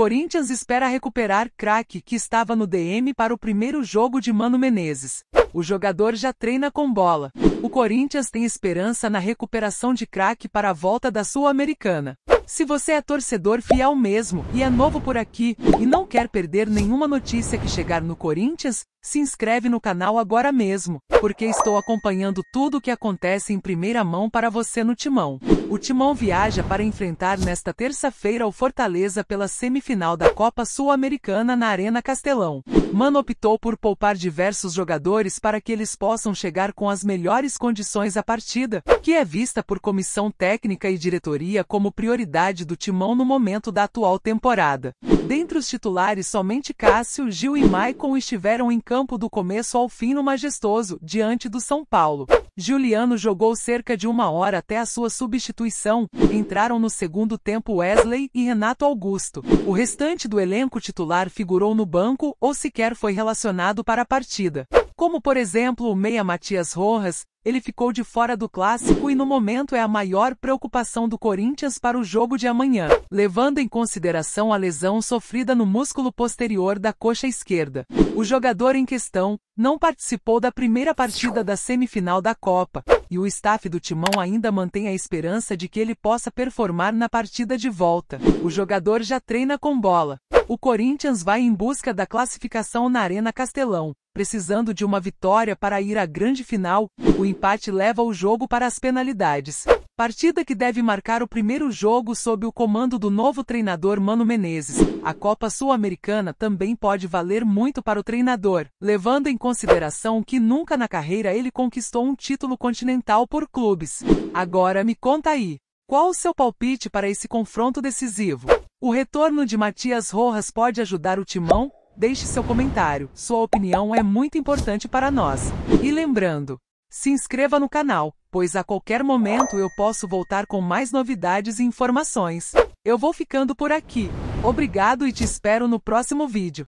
Corinthians espera recuperar craque que estava no DM para o primeiro jogo de Mano Menezes. O jogador já treina com bola. O Corinthians tem esperança na recuperação de craque para a volta da Sul-Americana. Se você é torcedor fiel mesmo e é novo por aqui e não quer perder nenhuma notícia que chegar no Corinthians, se inscreve no canal agora mesmo, porque estou acompanhando tudo o que acontece em primeira mão para você no Timão. O Timão viaja para enfrentar nesta terça-feira o Fortaleza pela semifinal da Copa Sul-Americana na Arena Castelão. Mano optou por poupar diversos jogadores para que eles possam chegar com as melhores condições à partida, que é vista por comissão técnica e diretoria como prioridade do timão no momento da atual temporada. Dentre os titulares, somente Cássio, Gil e Maicon estiveram em campo do começo ao fim no Majestoso, diante do São Paulo. Juliano jogou cerca de uma hora até a sua substituição. Entraram no segundo tempo Wesley e Renato Augusto. O restante do elenco titular figurou no banco ou sequer foi relacionado para a partida. Como por exemplo o meia Matias Rojas, ele ficou de fora do clássico e no momento é a maior preocupação do Corinthians para o jogo de amanhã, levando em consideração a lesão sofrida no músculo posterior da coxa esquerda. O jogador em questão não participou da primeira partida da semifinal da Copa, e o staff do Timão ainda mantém a esperança de que ele possa performar na partida de volta. O jogador já treina com bola, o Corinthians vai em busca da classificação na Arena Castelão, precisando de uma vitória para ir à grande final. O empate leva o jogo para as penalidades. Partida que deve marcar o primeiro jogo sob o comando do novo treinador Mano Menezes. A Copa Sul-Americana também pode valer muito para o treinador, levando em consideração que nunca na carreira ele conquistou um título continental por clubes. Agora me conta aí, qual o seu palpite para esse confronto decisivo? O retorno de Matias Rojas pode ajudar o Timão? Deixe seu comentário, sua opinião é muito importante para nós. E lembrando, se inscreva no canal, pois a qualquer momento eu posso voltar com mais novidades e informações. Eu vou ficando por aqui. Obrigado e te espero no próximo vídeo.